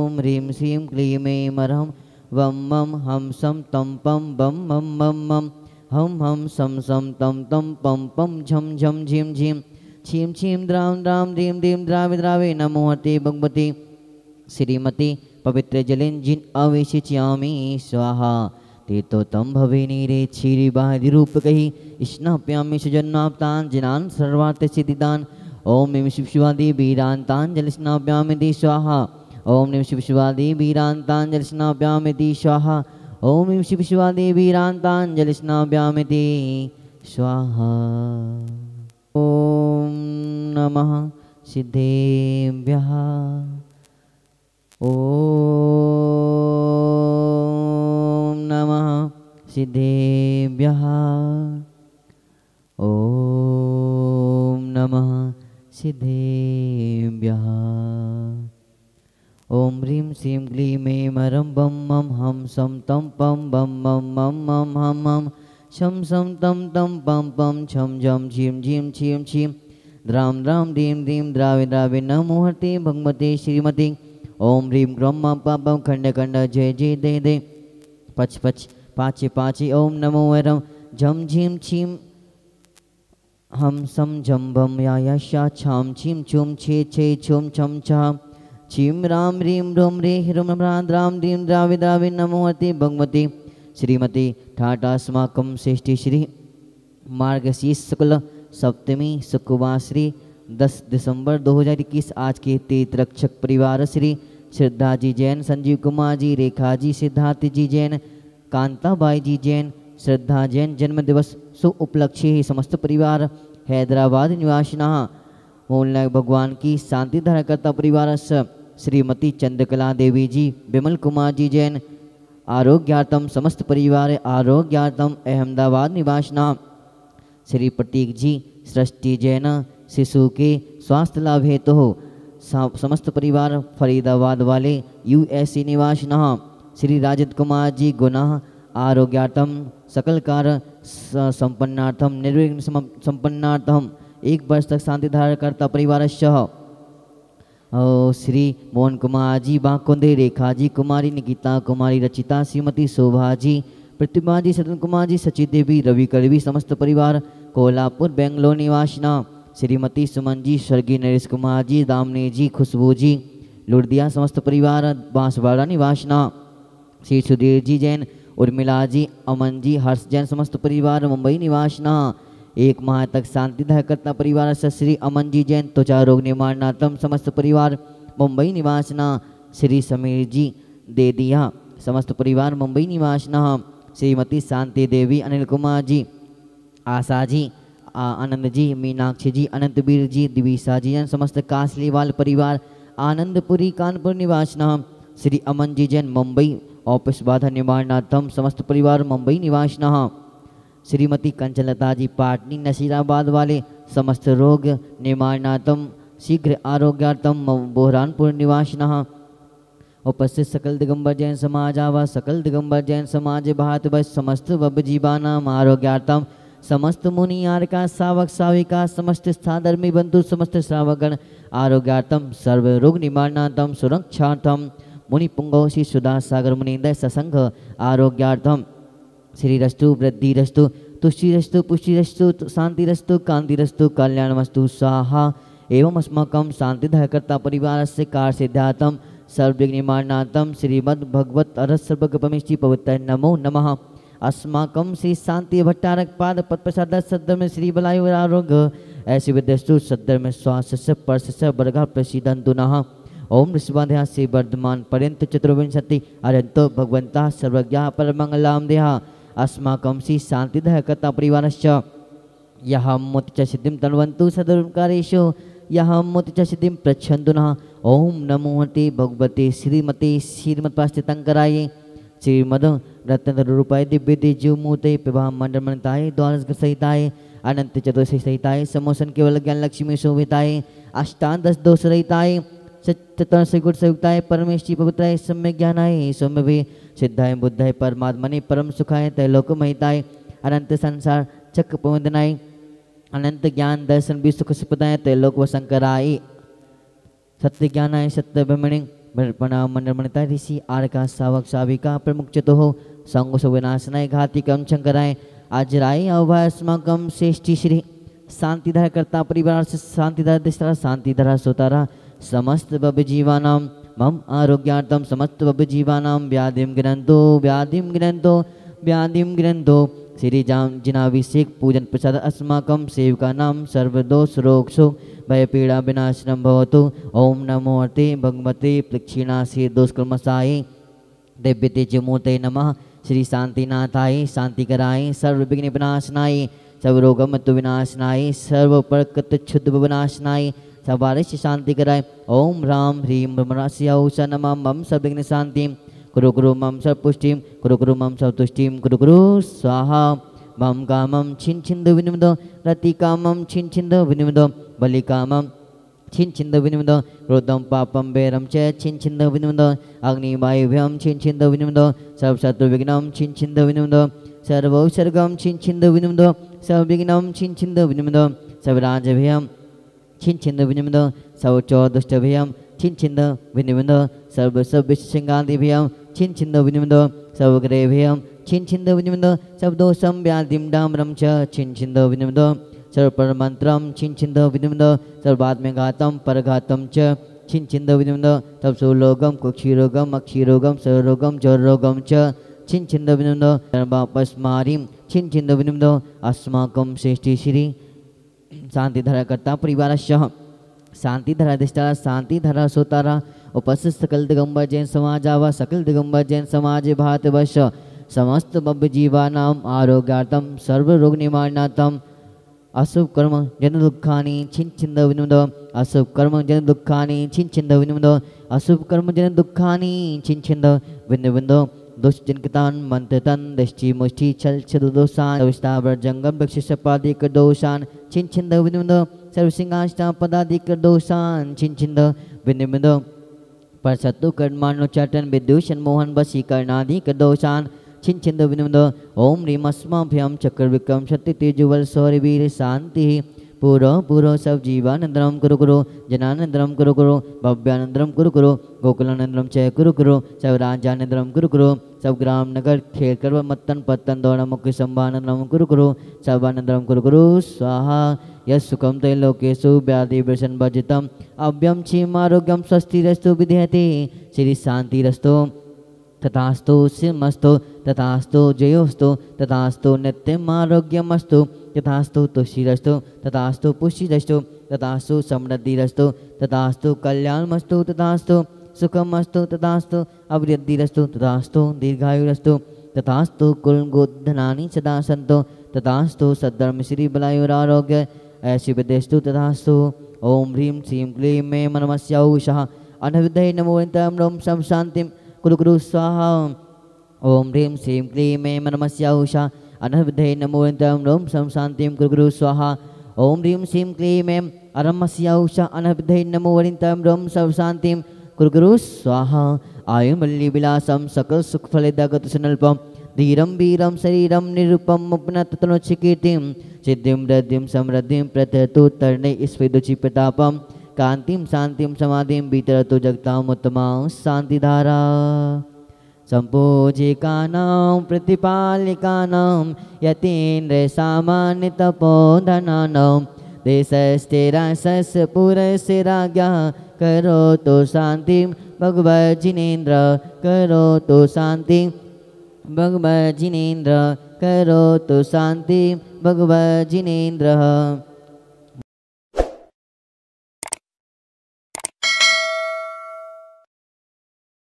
ॐ ह्रीं श्रीं क्लीं ऐं मरहं वं मं हं सं तं पं बं मं मं मं हं हं सं सं तं तं पं पं झं झं झीं झीं क्षीं क्षीं द्रां द्रां द्रीं द्रीं द्रावि द्रावि नमो हते भगवते श्रीमते पवित्रजलेन जिन अवेशिच्यामि स्वाहा ते तो तं भवे नीरे क्षीरिबाधिरूपकैः स्नाप्यामि सुजन्माप्तान् जिनान् सर्वार्थसिद्धिदान् ॐ मिं शिव शिवादि वीरान्तान् जलस्नाप्यामि दि स्वाहा ॐ निं शिवशिवादेवीरान्ताञ्जलिस्नाभ्यामिति स्वाहा ॐ निं शिवशिवादेवीरान्ताञ्जलिस्नाभ्यामिति स्वाहा ॐ नमः सिद्धेभ्यः ॐ नमः सिद्धेभ्यः ॐ नमः सिद्धेभ्यः सीं ग्लीं मे मरं बं मं हं सं तं पं बं मं मं मं हं मं शं सं तं तं पं पं छं जं झीं झीं छीं छीं द्रां द्रां ह्रीं द्रीं द्रावि द्रावि नमोहर्ते भगवते श्रीमती ॐ ह्रीं ग्रौं मं पापं खण्ड खण्ड जय जय दे दे पच पच पाचे पाचे ॐ नमो वरं झं झीं छीं हं सं झं भं या छा छां छीं छुं छे छे छुं छं छां चीम राम रीम रोम रे ह्रूं रां द्रीं द्राविद्रावि नमोति भगवती श्रीमती ठाटास्माकं श्रेष्ठी श्री मार्गशी शुक्ल सप्तमी शुक्रवार श्री दस दिसंबर 2021 आज के तीर्थ रक्षक परिवार श्री श्रद्धा जी जैन संजीव कुमार जी रेखा जी सिद्धार्थ जी जैन कांताबाई जी जैन श्रद्धा जैन जन्म दिवस उपलक्ष्य ही समस्त परिवार हैदराबाद निवासिना मोहन भगवान की शांति धारा करता परिवार श्रीमती चंद्रकला देवी जी विमल कुमार जी जैन आरोग्यार्थम समस्त परिवार आरोग्यार्थम अहमदाबाद निवासना श्री प्रतीक जी सृष्टि जैन शिशु के स्वास्थ्य लाभ हेतु तो समस्त परिवार फरीदाबाद वाले एस सी निवासना श्री राजद कुमार जी गुना आरोग्यार्थम सकल कार्य संपन्नार्थम निर्विघ्न संपन्नार्थम एक वर्ष तक शांति धारण करता परिवार और श्री मोहन कुमार जी बांकुंदे रेखा जी कुमारी निकिता कुमारी रचिता श्रीमती शोभा जी प्रतिमा जी सदन कुमार जी सची देवी रवि करवी समस्त परिवार कोल्हापुर बेंगलोर निवासना श्रीमती सुमन जी स्वर्गीय नरेश कुमार जी दामने जी खुशबू जी लुड़दिया समस्त परिवार बांसवाड़ा निवासना श्री सुधीर जी जैन उर्मिला जी अमन जी हर्ष जैन समस्त परिवार मुंबई निवासना एक माह तक शांति करता परिवार श्री अमन जी जैन त्वचा रोग निवारणा समस्त परिवार मुंबई निवासना श्री समीर जी दे दिया समस्त परिवार मुंबई निवासना श्रीमती शांति देवी अनिल कुमार जी आशा जी आनंद जी मीनाक्षी जी अनंतवीर जी दिवीसा जी जैन समस्त कासलीवाल परिवार आनंदपुरी कानपुर निवासना श्री अमन जी जैन मुंबई ऑफिस बाधा निवारणार्थम समस्त परिवार मुंबई निवासना श्रीमती कंचलता जी पाटनी नसीराबाद वाले समस्त रोग निवारणार्थम शीघ्र आरोग्यार्थम बोहरानपुर न उपस्थित सकल दिगंबर जैन समाज आवा सकल दिगंबर जैन समाज भारतवर्ष समस्त वब जीवानाम आरोग्यार्थम समस्त मुनि आरका सावक साविका समस्त स्थाधर्मी बंधु समस्त श्रावकगण आरोग्यार्थम सर्व रोग निवारणार्थम सुरक्षार्थम मुनि पुंगोशी सुधा सागर मुनिंद ससंघ आरोग्यार्थम श्री रस्तु वृद्धि रस्तु तुष्टि रस्तु पुष्टि रस्तु शांति रस्तु कांति रस्तु कल्याणमस्तु स्वाहा एवं अस्माकं परिवार से कार सर्वविघ्निमार्णार्थं श्रीमद्भगवत् अरसर्वगपमिष्टि पवित्र नमो नम अस्माक श्री शांति भट्टारक पाद पत्प्रसाद सदर में श्री बलायुरारोग ऐसे विद्यस्तु सदर में श्वास से पर्श से वर्गा ओम ऋषभाध्या श्री वर्धमान पर्यंत चतुर्विशति अरंत भगवंता सर्वज्ञा परमंगलाम देहा अस्माक सि शान्तिदः कथा परिवारश्च मोति च सिद्धिं तन्वन्तु सदुकारेषु यहाँ मोति च सिद्धिं प्रच्छन्तु नः ॐ भगवते श्रीमते श्रीमत्पास्थितङ्कराय श्रीमद रत्नरूपाय दिव्य दिव्यूमूर्ते प्रभा मंडल मंडताय द्वारस सहिताय अनंत चतुर्थ सहिताय समोसन केवल ज्ञान लक्ष्मी शोभिताय अष्टान दोष रहिताय सत्य गुण संयुक्ताय परमेश्वरी पवित्राय सम्य ज्ञानाय सौम्य सिद्धाय बुद्धाय परमात्मनि परम सुखाय तैलोक महिताय अनंत संसार चक पवंदनाय अनंत ज्ञान दर्शन भी सुख सुपदाय तैलोक व शंकराय सत्य ज्ञानाय सत्य ब्रह्मणि प्रणाम मंडलमणिता ऋषि आरका सावक साविका प्रमुख चतो संग सुविनाशनाय घाति कम शंकराय आजराय अवभा अस्माकम श्रेष्ठी श्री शांतिधर कर्ता परिवार से शांतिधर दिशा शांतिधरा सोतारा समस्त बब जीवानाम मम आरोग्यार्थम समस्तजीवानां व्याधिं गृह्णन्तो व्याधि गृह्णन्तो व्याधिं गृह्णन्तो श्रीजां जिनाभिषेक पूजन प्रसाद अस्माकं सेवकानां सर्वदोषरोक्षो भयपीडाविनाशनं भवतु ओम नमो हते भगवते प्लक्षिणासि दिव्य दिव्यतेजमूर्ते नम श्री शांतिनाथाय शांतिकराय सर्वविघ्न विनाशनाय सर्वरोगमत्व विनाशनाय सर्वप्रकृत शुद्ध विनाशनाय सवारिश शांति कराए ओम राम ह्रीम नम मम सविघ्न शांति कुरु कुरु मम सपुष्टि पुष्टि कुरु कुरु मम सतुष्टि तुष्टि कुरु कुरु स्वाहा मम कामम छिन छिंद विनिमद रति कामम छिन छिंद विनिमद बलि कामम छिन छिंद विनिमद क्रोधम पापम बेरम च छिन छिंद विनिमद अग्निवायुभ्यम छिन छिंद विनिमद सब शत्रु विघ्नम छिन छिंद विनिमद सर्वोसर्गम छिन छिंद विनिमद सर्व विघ्नम छिन छिंद विनिमद सब राजभ्यम छिन्न विनिमद सर्वचोदुष्टभ्यम छिन्न विनिमद सर्व सब विशृंगादिभ्यम छिन्न विनिमद सर्वग्रेभ्यम छिन्न विनिमद दोषम व्याधिम डाम्रम च छिन्न विनिमद सर्वपरमंत्रम छिन्न विनिमद सर्वात्मघातम परघातम च छिन्न विनिमद तपसुलोगम कुक्षीरोगम अक्षीरोगम सरोगम ज्वरोगम च छिन्न विनिमद सर्वापस्मारी छिन्न विनिमद अस्माकम श्रेष्ठी श्री शांतिधरा कर्ता परिवारश्य शांतिधरा अधिष्ठारा शांतिधरा सोतारा उपस्थित सकल दिगंबर जैन समाज आवा सकल दिगंबर जैन समाज भारतवर्ष समस्त बब्य जीवानाम आरोग्यार्थम सर्व रोग निवारणार्थम अशुभ कर्म जन दुखा छिन छिंद विनुद अशुभ कर्म जन दुखा छिन्न छिंद विनुद अशुभ कर्म जन दुखा छिन्न छिंद विनु विनुद दुश्चिन्कितान् मन्त्रतन् दश्चिमुष्टि छल छदोषान् अविष्टाव्रजङ्गं वृक्षिषपादिकदोषान् छिन्छिन्द विनिमिद सर्वसिंहाष्टापदादिकदोषान् छिन्छिन्द विनिमिद परसत्तु कर्मानुचटन विद्युषन् मोहन वशीकरणादिकदोषान् छिन्छिन्द विनिमिद ॐ ह्रीं अस्माभ्यां चक्रविक्रम शक्तितेजुवल सौरवीर शांति पूरो पूरो सब जीवानंदरम कुरु कुरु जनानंदरम कुरु कुरु भव्यानंदरम कुरु कुरु गोकुलानंदरम चय कुरु कुरु सब राजानंदरम कुरु कुरु सब ग्राम नगर खेल कर मत्तन पत्तन दौड़ मुख्य संभानंदरम कुरु कुरु सब कुरु कुरु स्वाहा यस्सुखम तैलोकेशु व्याधि वृषण भजितम अव्यम क्षीमारोग्यम स्वस्तिरस्तु विधेयते श्री शांतिरस्तु तथास्तु सिंहस्तु तथास्तु जयोस्तु तथास्तु नित्यम आरोग्यमस्तु तथास्तु तुषिरस्तु तथास्तु पुष्टिरस्तु तथास्तु समृद्धिरस्तु तथास्तु कल्याणमस्तु तथास्तु सुखमस्तु तथास्तु अवृद्धिरस्तु तथास्तु दीर्घायुरस्तु तथास्तु कुलगोधनानि सदा सन्तो तथास्तु सद्धर्म श्रीबलायुरारोग्य ऐशिवदेस्तु तथास्तु ॐ ह्रीं श्रीं क्लीं मे मनमस्या उषः अनहृदय नमो नितम् शांतिम गुरु स्वाहा ओम ह्रीं श्रीं क्लीं मे मनमस्या उषा अनहृदय नमोदम रोम सं शांतिं कुलगुरु स्वाहा ओम ह्रीं श्रीं क्लीं मे अरमस्या उषा नमो नमोवरिंतं रोम सं शांतिं कुलगुरु स्वाहा आयुमल्लिविलासं सकलसुखफलदागतसनल्पं धीरं वीरं शरीरं शरीर उपनततनुचिकीर्तिं सिद्धिं रद्धिं समृद्धिं प्रदतु तर्णे स्फेदुचि प्रतापम् कांतिम शांतिम समाधिम भीतर तो जगता वितरतो जगतामुत्तमां शान्तिधारा सम्पूजिकानां प्रतिपालिकानां यतीन्द्रसामान्यतपोधनानां देशस्थिरासस्य पुरस्य राज्ञः करोतु शान्तिं भगवजिनेन्द्र करोतु शान्तिं भगवजिनेन्द्र करोतु शान्तिं भगवजिनेन्द्रः